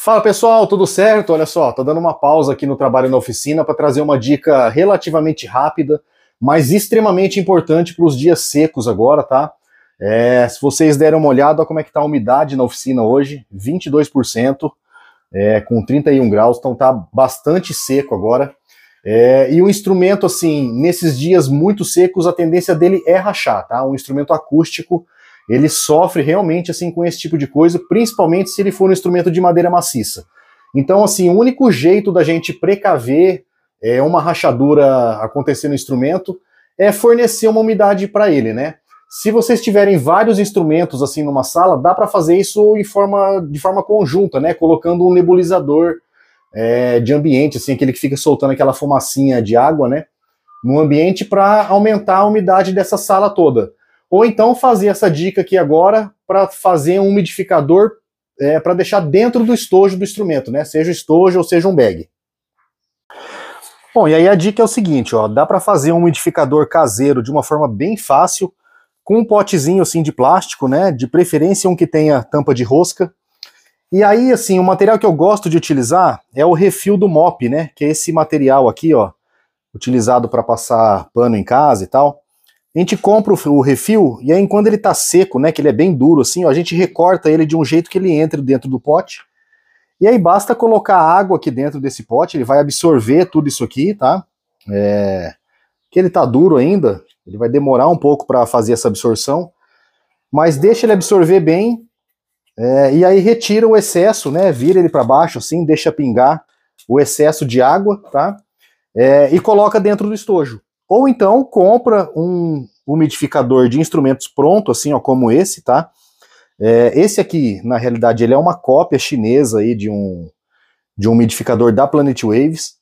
Fala pessoal, tudo certo? Olha só, tô dando uma pausa aqui no trabalho na oficina para trazer uma dica relativamente rápida, mas extremamente importante para os dias secos agora, tá? É, se vocês deram uma olhada como é que tá a umidade na oficina hoje, 22%, é, com 31 graus, então tá bastante seco agora. É, e o um instrumento, assim, nesses dias muito secos, a tendência dele é rachar, tá? Um instrumento acústico, ele sofre realmente assim com esse tipo de coisa, principalmente se ele for um instrumento de madeira maciça. Então, assim, o único jeito da gente precaver é, uma rachadura acontecer no instrumento é fornecer uma umidade para ele, né? Se vocês tiverem vários instrumentos assim numa sala, dá para fazer isso em forma, de forma conjunta, né? Colocando um nebulizador é, de ambiente, assim, aquele que fica soltando aquela fumacinha de água, né? No ambiente para aumentar a umidade dessa sala toda. Ou então fazer essa dica aqui agora para fazer um umidificador é, para deixar dentro do estojo do instrumento, né? Seja estojo ou seja um bag. Bom, e aí a dica é o seguinte, ó, dá para fazer um umidificador caseiro de uma forma bem fácil, com um potezinho assim de plástico, né? De preferência um que tenha tampa de rosca. E aí, assim, o material que eu gosto de utilizar é o refil do mop, né? Que é esse material aqui, ó, utilizado para passar pano em casa e tal. A gente compra o refil e aí quando ele tá seco, né, que ele é bem duro assim, ó, a gente recorta ele de um jeito que ele entre dentro do pote. E aí basta colocar água aqui dentro desse pote, ele vai absorver tudo isso aqui, tá? É... Que ele tá duro ainda, ele vai demorar um pouco para fazer essa absorção, mas deixa ele absorver bem. É... e aí retira o excesso, né? Vira ele para baixo assim, deixa pingar o excesso de água, tá? É... e coloca dentro do estojo. Ou então compra um umidificador de instrumentos pronto, assim, ó, como esse, tá? É, esse aqui, na realidade, ele é uma cópia chinesa aí de um de um umidificador da Planet Waves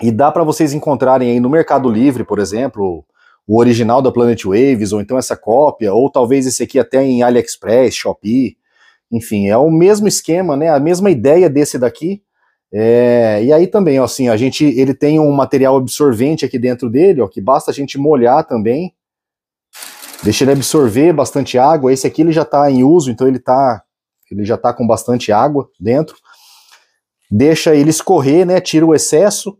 e dá para vocês encontrarem aí no Mercado Livre, por exemplo, o original da Planet Waves ou então essa cópia ou talvez esse aqui até em AliExpress, Shopee, enfim, é o mesmo esquema, né? A mesma ideia desse daqui, é, e aí também, ó, assim, a gente, ele tem um material absorvente aqui dentro dele, ó, que basta a gente molhar também. Deixa ele absorver bastante água. Esse aqui ele já está em uso, então ele tá, ele já está com bastante água dentro. Deixa ele escorrer, né? Tira o excesso.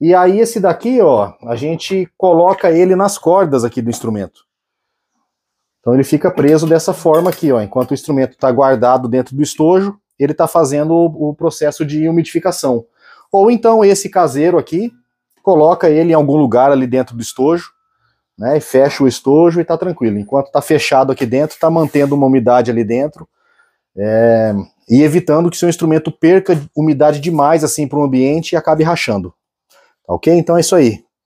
E aí esse daqui, ó, a gente coloca ele nas cordas aqui do instrumento. Então ele fica preso dessa forma aqui, ó, enquanto o instrumento está guardado dentro do estojo ele está fazendo o, processo de umidificação. Ou então esse caseiro aqui, coloca ele em algum lugar ali dentro do estojo, né, e fecha o estojo e está tranquilo. Enquanto está fechado aqui dentro, está mantendo uma umidade ali dentro, é, e evitando que seu instrumento perca umidade demais assim para o ambiente e acabe rachando. Tá ok? Então é isso aí.